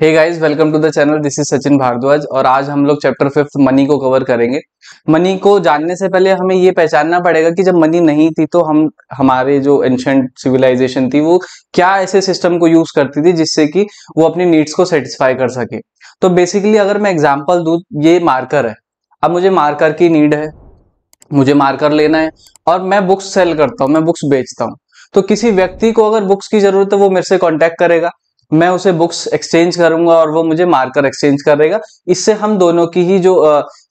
hey guys welcome to the channel this is Sachin Bhardwaj और आज हम लोग चैप्टर फिफ्थ मनी को कवर करेंगे मनी को जानने से पहले हमें ये पहचानना पड़ेगा कि जब मनी नहीं थी तो हम हमारे जो एंशंट सिविलाइजेशन थी वो क्या ऐसे सिस्टम को यूज करती थी जिससे कि वो अपनी नीड्स को सेटिस्फाई कर सके तो बेसिकली अगर मैं एग्जाम्पल दू ये मार्कर है अब मुझे मार्कर की नीड है मुझे मार्कर लेना है और मैं बुक्स सेल करता हूँ मैं बुक्स बेचता हूँ तो किसी व्यक्ति को अगर बुक्स की जरूरत है वो मेरे से कॉन्टेक्ट करेगा मैं उसे बुक्स एक्सचेंज करूंगा और वो मुझे मार्कर एक्सचेंज करेगा इससे हम दोनों की ही जो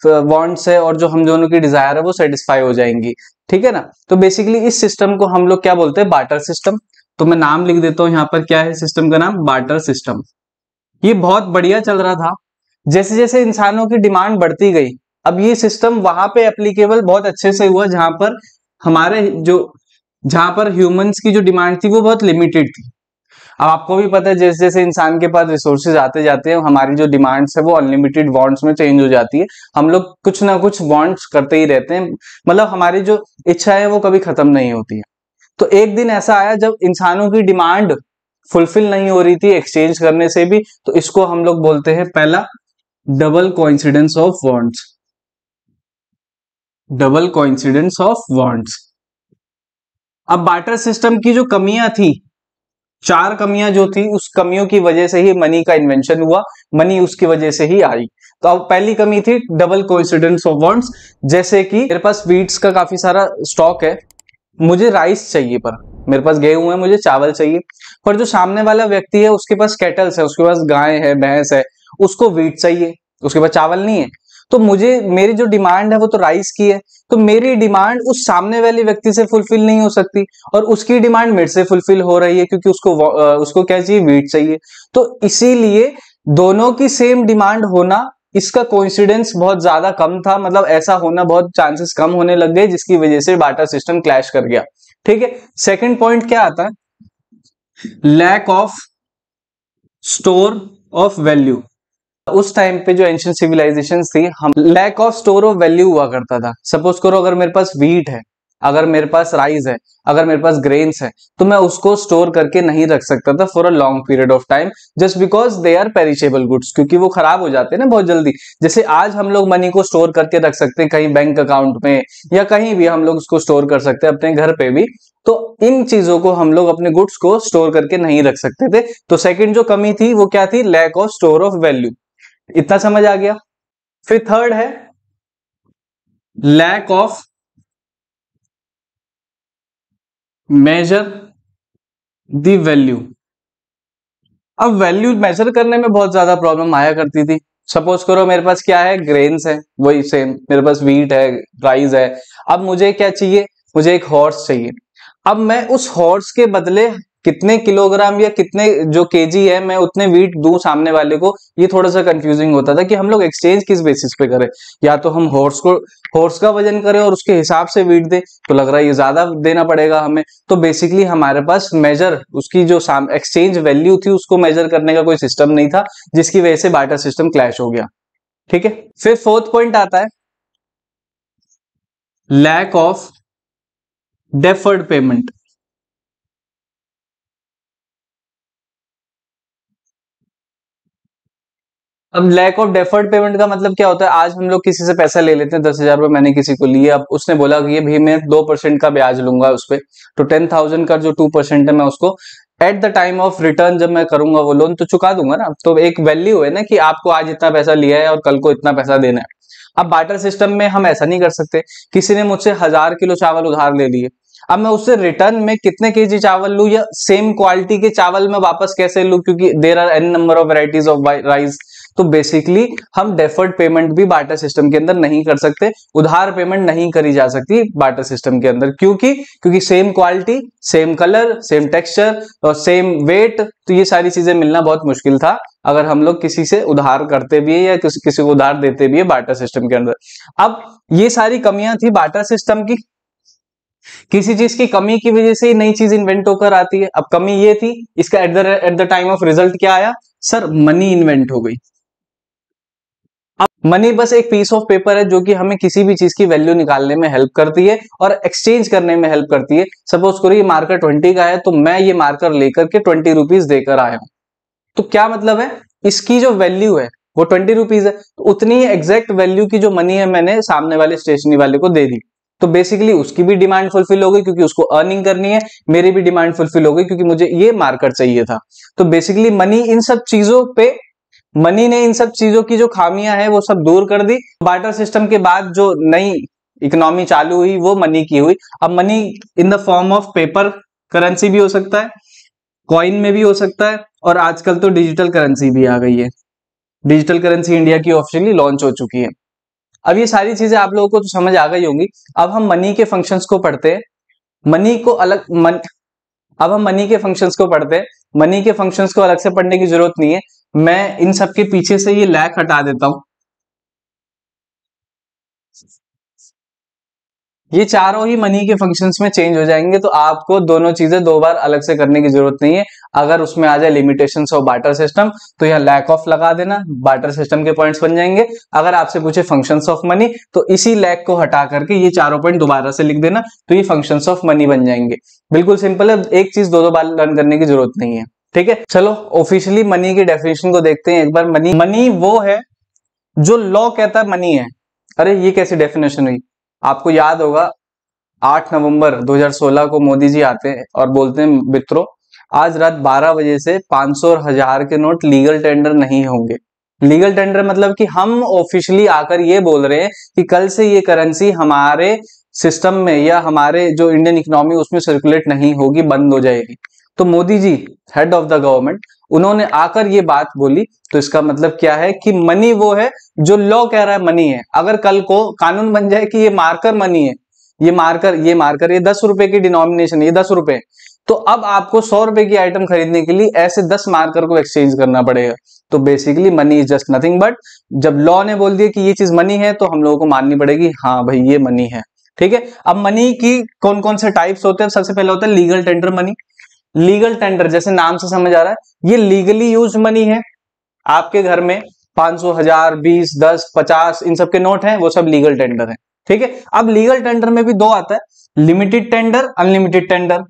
uh, है और जो हम दोनों की डिजायर है वो सेटिस्फाई हो जाएंगी ठीक है ना तो बेसिकली इस सिस्टम को हम लोग क्या बोलते हैं बाटर सिस्टम तो मैं नाम लिख देता हूँ यहाँ पर क्या है सिस्टम का नाम बाटर सिस्टम ये बहुत बढ़िया चल रहा था जैसे जैसे इंसानों की डिमांड बढ़ती गई अब ये सिस्टम वहां पे एप्लीकेबल बहुत अच्छे से हुआ जहां पर हमारे जो जहां पर ह्यूमंस की जो डिमांड थी वो बहुत लिमिटेड थी अब आपको भी पता है जैसे जैसे इंसान के पास रिसोर्सेज आते जाते हैं हमारी जो डिमांड्स है वो अनलिमिटेड वांट्स में चेंज हो जाती है हम लोग कुछ ना कुछ वांट्स करते ही रहते हैं मतलब हमारी जो इच्छा है वो कभी खत्म नहीं होती है तो एक दिन ऐसा आया जब इंसानों की डिमांड फुलफिल नहीं हो रही थी एक्सचेंज करने से भी तो इसको हम लोग बोलते हैं पहला double coincidence of wants double coincidence of wants अब बार्टर सिस्टम की जो कमियां थी चार कमियां जो थी उस कमियों की वजह से ही मनी का इन्वेंशन हुआ मनी उसकी वजह से ही आई तो अब पहली कमी थी डबल कोइंसिडेंस ऑफ वर्ड्स जैसे कि मेरे पास वीट्स का काफी सारा स्टॉक है मुझे राइस चाहिए पर मेरे पास गेहूं है मुझे चावल चाहिए पर जो सामने वाला व्यक्ति है उसके पास कैटल्स है उसके पास गाय है भैंस है उसको वीट चाहिए उसके पास चावल नहीं है तो मुझे मेरी जो डिमांड है वो तो राइस की है तो मेरी डिमांड उस सामने वाले व्यक्ति से फुलफिल नहीं हो सकती और उसकी डिमांड मेरे से फुलफिल हो रही है क्योंकि उसको उसको क्या चाहिए वीट चाहिए तो इसीलिए दोनों की सेम डिमांड होना इसका कोइंसिडेंस बहुत ज्यादा कम था मतलब ऐसा होना बहुत चांसेस कम होने लग गए जिसकी वजह से बाटा सिस्टम क्लैश कर गया ठीक है सेकंड पॉइंट क्या आता है lack of store of value उस टाइम पे जो एंशियंट सिविलाइजेशन थी हम lack of store of value हुआ करता था सपोज करो अगर मेरे पास वीट है अगर मेरे पास राइस है अगर मेरे पास ग्रेन्स है तो मैं उसको स्टोर करके नहीं रख सकता था for a long period of time just because they are perishable goods क्योंकि वो खराब हो जाते हैं ना बहुत जल्दी जैसे आज हम लोग मनी को स्टोर करके रख सकते हैं कहीं बैंक अकाउंट में या कहीं भी हम लोग उसको स्टोर कर सकते हैं अपने घर पे भी तो इन चीजों को हम लोग अपने गुड्स को स्टोर करके नहीं रख सकते थे तो सेकेंड जो कमी थी वो क्या थी lack of store of value इतना समझ आ गया फिर थर्ड है lack of measure the value अब वैल्यू मेजर करने में बहुत ज्यादा प्रॉब्लम आया करती थी सपोज करो मेरे पास क्या है ग्रेन्स है वही सेम मेरे पास वीट है राइस है अब मुझे क्या चाहिए मुझे एक हॉर्स चाहिए अब मैं उस हॉर्स के बदले कितने किलोग्राम या कितने जो केजी है मैं उतने वीट दू सामने वाले को ये थोड़ा सा कंफ्यूजिंग होता था कि हम लोग एक्सचेंज किस बेसिस पे करें या तो हम हॉर्स को हॉर्स का वजन करें और उसके हिसाब से वीट दें तो लग रहा है ये ज्यादा देना पड़ेगा हमें तो बेसिकली हमारे पास मेजर उसकी जो एक्सचेंज वैल्यू थी उसको मेजर करने का कोई सिस्टम नहीं था जिसकी वजह से बाटर सिस्टम क्लैश हो गया ठीक है फिर फोर्थ पॉइंट आता है लैक ऑफ डेफर्ड पेमेंट अब लैक ऑफ डेफर्ड पेमेंट का मतलब क्या होता है आज हम लोग किसी से पैसा ले लेते हैं दस हजार रुपए मैंने किसी को लिए अब उसने बोला कि ये भी मैं दो परसेंट का ब्याज लूंगा उस पर तो टेन थाउजेंड का जो टू परसेंट है मैं उसको at the time of return जब मैं करूंगा वो लोन तो चुका दूंगा ना तो एक वैल्यू है ना कि आपको आज इतना पैसा लिया है और कल को इतना पैसा देना है अब बाटर सिस्टम में हम ऐसा नहीं कर सकते किसी ने मुझसे हजार किलो चावल उधार ले लिए अब मैं उससे रिटर्न में कितने के जी चावल लू या सेम क्वालिटी के चावल में वापस कैसे लू क्योंकि there are n number of varieties of rice तो बेसिकली हम डेफर्ड पेमेंट भी बाटा सिस्टम के अंदर नहीं कर सकते उधार पेमेंट नहीं करी जा सकती बाटा सिस्टम के अंदर क्योंकि क्योंकि same quality same colour same texture और सेम वेट तो ये सारी चीजें मिलना बहुत मुश्किल था अगर हम लोग किसी से उधार करते भी है या किसी किसी को उधार देते भी है बाटा सिस्टम के अंदर अब ये सारी कमियां थी बाटा सिस्टम की किसी चीज की कमी की वजह से ही नई चीज इन्वेंट होकर आती है अब कमी ये थी इसका at the at the time of result क्या आया सर मनी इन्वेंट हो गई मनी बस एक पीस ऑफ पेपर है जो कि हमें किसी भी चीज की वैल्यू निकालने में हेल्प करती है और एक्सचेंज करने में हेल्प करती है सपोज करो ये मार्कर ट्वेंटी का है तो मैं ये मार्कर लेकर के ट्वेंटी रुपीज देकर आया हूं तो क्या मतलब है इसकी जो वैल्यू है वो ट्वेंटी रुपीज है तो उतनी एग्जैक्ट वैल्यू की जो मनी है मैंने सामने वाले स्टेशनरी वाले को दे दी तो बेसिकली उसकी भी डिमांड फुलफिल हो गई क्योंकि उसको अर्निंग करनी है मेरी भी डिमांड फुलफिल हो गई क्योंकि मुझे ये मार्कर चाहिए था तो बेसिकली मनी इन सब चीजों पे मनी ने इन सब चीजों की जो खामियां है वो सब दूर कर दी बार्टर सिस्टम के बाद जो नई इकोनॉमी चालू हुई वो मनी की हुई अब money in the form of paper currency भी हो सकता है कॉइन में भी हो सकता है और आजकल तो डिजिटल करेंसी भी आ गई है डिजिटल करेंसी इंडिया की ऑफिशियली लॉन्च हो चुकी है अब ये सारी चीजें आप लोगों को तो समझ आ गई होंगी अब हम मनी के फंक्शंस को पढ़ते हैं मनी को अलग मन अब हम मनी के फंक्शंस को पढ़ते हैं मनी के फंक्शंस को अलग से पढ़ने की जरूरत नहीं है मैं इन सब के पीछे से ये लैक हटा देता हूं ये चारों ही मनी के फंक्शंस में चेंज हो जाएंगे तो आपको दोनों चीजें दो बार अलग से करने की जरूरत नहीं है अगर उसमें आ जाए लिमिटेशन ऑफ बाटर सिस्टम तो यहाँ लैक ऑफ लगा देना बाटर सिस्टम के पॉइंट्स बन जाएंगे अगर आपसे पूछे फंक्शन ऑफ मनी तो इसी लैक को हटा करके ये चारों पॉइंट दोबारा से लिख देना तो ये फंक्शन ऑफ मनी बन जाएंगे बिल्कुल सिंपल है एक चीज दो दो बार लर्न करने की जरूरत नहीं है ठीक है चलो ऑफिशियली मनी की डेफिनेशन को देखते हैं एक बार मनी मनी वो है जो लॉ कहता है मनी है अरे ये कैसी डेफिनेशन हुई आपको याद होगा 8 नवंबर 2016 को मोदी जी आते हैं और बोलते हैं मित्रों आज रात 12 बजे से 500 और हजार के नोट लीगल टेंडर नहीं होंगे लीगल टेंडर मतलब कि हम ऑफिशियली आकर ये बोल रहे हैं कि कल से ये करेंसी हमारे सिस्टम में या हमारे जो इंडियन इकोनॉमी उसमें सर्कुलेट नहीं होगी बंद हो जाएगी तो Modi ji head of the government उन्होंने आकर ये बात बोली तो इसका मतलब क्या है कि मनी वो है जो लॉ कह रहा है मनी है अगर कल को कानून बन जाए कि ये मार्कर मनी है ये मार्कर ये मार्कर ये दस रुपए की डिनोमिनेशन ये दस रुपए तो अब आपको सौ रुपए की आइटम खरीदने के लिए ऐसे दस मार्कर को एक्सचेंज करना पड़ेगा तो basically money is just nothing but जब लॉ ने बोल दिया कि ये चीज मनी है तो हम लोगों को माननी पड़ेगी हाँ भाई ये मनी है ठीक है अब मनी की कौन कौन से टाइप्स होते हैं सबसे पहले होता है legal tender money legal tender जैसे नाम से समझ आ रहा है ये लीगली यूज मनी है आपके घर में पांच सौ हजार बीस दस पचास इन सबके नोट हैं वो सब लीगल टेंडर है ठीक है अब लीगल टेंडर में भी दो आता है लिमिटेड टेंडर अनलिमिटेड टेंडर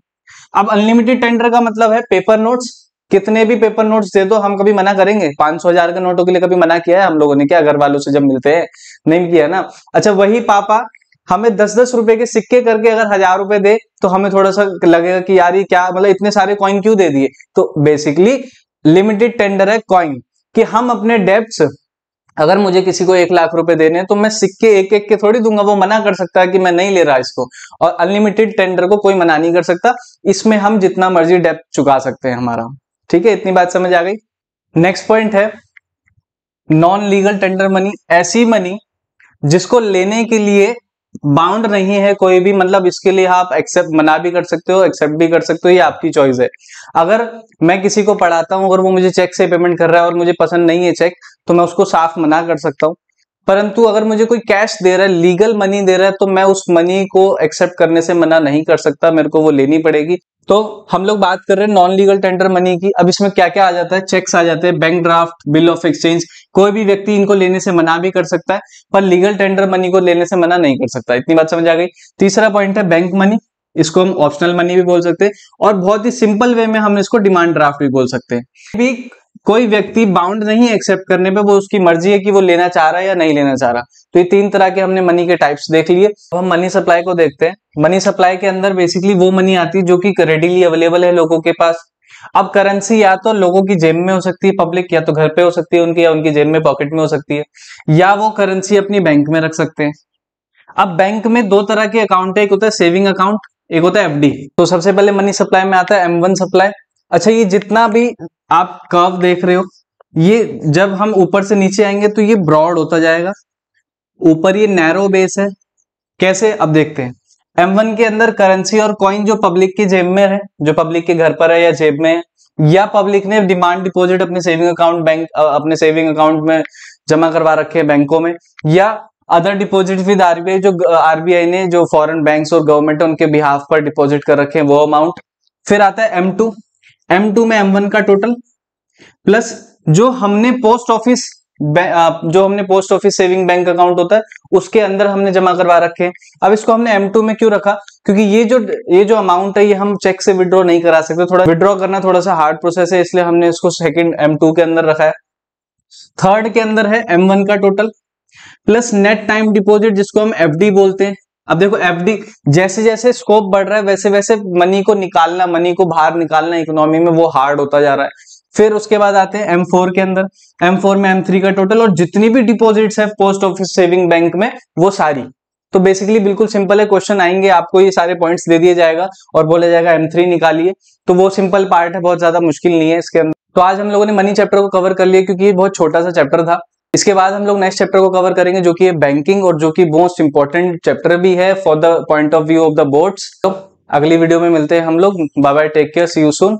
अब अनलिमिटेड टेंडर का मतलब है पेपर नोट्स कितने भी पेपर नोट्स दे दो हम कभी मना करेंगे पांच सौ हजार के नोटों के लिए कभी मना किया है हम लोगों ने क्या घर वालों से जब मिलते हैं नहीं किया ना अच्छा वही पापा हमें दस दस रुपए के सिक्के करके अगर हजार रुपए दे तो हमें थोड़ा सा लगेगा कि यार ये क्या मतलब इतने सारे कॉइन क्यों दे दिए तो बेसिकली लिमिटेड टेंडर है कॉइन कि हम अपने डेप्स अगर मुझे किसी को एक लाख रुपए देने हैं तो मैं सिक्के एक एक के थोड़ी दूंगा वो मना कर सकता है कि मैं नहीं ले रहा इसको और अनलिमिटेड टेंडर को कोई मना नहीं कर सकता इसमें हम जितना मर्जी डेप चुका सकते हैं हमारा ठीक है इतनी बात समझ आ गई नेक्स्ट पॉइंट है नॉन लीगल टेंडर मनी ऐसी मनी जिसको लेने के लिए बाउंड नहीं है कोई भी मतलब इसके लिए आप एक्सेप्ट मना भी कर सकते हो एक्सेप्ट भी कर सकते हो ये आपकी चॉइस है अगर मैं किसी को पढ़ाता हूं अगर वो मुझे चेक से पेमेंट कर रहा है और मुझे पसंद नहीं है चेक तो मैं उसको साफ मना कर सकता हूँ परंतु अगर मुझे कोई कैश दे रहा है लीगल मनी दे रहा है तो मैं उस मनी को एक्सेप्ट करने से मना नहीं कर सकता मेरे को वो लेनी पड़ेगी तो हम लोग बात कर रहे हैं नॉन लीगल टेंडर मनी की अब इसमें क्या क्या आ जाता है चेक्स आ जाते हैं bank draft bill of exchange कोई भी व्यक्ति इनको लेने से मना भी कर सकता है पर लीगल टेंडर मनी को लेने से मना नहीं कर सकता इतनी बात समझ आ गई तीसरा पॉइंट है बैंक मनी इसको हम ऑप्शनल मनी भी बोल सकते हैं और बहुत ही सिंपल वे में हम इसको डिमांड ड्राफ्ट भी बोल सकते हैं भी कोई व्यक्ति बाउंड नहीं एक्सेप्ट करने पे वो उसकी मर्जी है कि वो लेना चाह रहा है या नहीं लेना चाह रहा तो ये तीन तरह के हमने मनी के टाइप्स देख लिए अब हम मनी सप्लाई को देखते हैं मनी सप्लाई के अंदर बेसिकली वो मनी आती है जो कि रेडीली अवेलेबल है लोगों के पास अब करेंसी या तो लोगों की जेब में हो सकती है पब्लिक या तो घर पे हो सकती है उनकी या उनकी जेब में पॉकेट में हो सकती है या वो करेंसी अपनी बैंक में रख सकते हैं अब बैंक में दो तरह के अकाउंट है एक होता है सेविंग अकाउंट एक होता है एफडी तो सबसे पहले मनी सप्लाई में आता है एम वन सप्लाई अच्छा ये जितना भी आप कर्व देख रहे हो ये जब हम ऊपर से नीचे आएंगे तो ये ब्रॉड होता जाएगा ऊपर ये नैरो बेस है कैसे अब देखते हैं एम वन के अंदर करेंसी और कॉइन जो पब्लिक की जेब में है जो पब्लिक के घर पर है या जेब में है या पब्लिक ने डिमांड डिपॉजिट अपने सेविंग अकाउंट बैंक अपने सेविंग अकाउंट में जमा करवा रखे हैं बैंकों में या अदर डिपॉजिट विद आरबीआई जो आरबीआई ने जो फॉरेन बैंक्स और गवर्नमेंट उनके बिहाफ पर डिपॉजिट कर रखे हैं वो अमाउंट फिर आता है एम टू एम टू में एम वन का टोटल प्लस जो हमने पोस्ट ऑफिस जो हमने post office saving bank account होता है उसके अंदर हमने जमा करवा रखे हैं अब इसको हमने एम टू में क्यों रखा क्योंकि ये जो ये जो अमाउंट है ये हम चेक से विड्रॉ नहीं करा सकते थोड़ा विड्रॉ करना थोड़ा सा हार्ड प्रोसेस है इसलिए हमने इसको सेकेंड एम टू के अंदर रखा है थर्ड के अंदर है एम वन का total plus net time deposit जिसको हम एफडी बोलते हैं अब देखो एफडी जैसे जैसे स्कोप बढ़ रहा है वैसे वैसे मनी को निकालना मनी को बाहर निकालना इकोनॉमी में वो हार्ड होता जा रहा है फिर उसके बाद आते हैं M4 के अंदर M4 में M3 का टोटल और जितनी भी डिपॉजिट्स है पोस्ट ऑफिस सेविंग बैंक में वो सारी तो बेसिकली बिल्कुल सिंपल है क्वेश्चन आएंगे आपको ये सारे पॉइंट्स दे दिया जाएगा और बोला जाएगा M3 निकालिए तो वो सिंपल पार्ट है बहुत ज्यादा मुश्किल नहीं है इसके अंदर तो आज हम लोगों ने मनी चैप्टर को कवर कर लिया क्योंकि ये बहुत छोटा सा चैप्टर था इसके बाद हम लोग नेक्स्ट चैप्टर को कवर करेंगे जो कि है बैंकिंग और जो कि मोस्ट इंपॉर्टेंट चैप्टर भी है for the point of view of the boards तो अगली वीडियो में मिलते हैं हम लोग bye bye take care see you soon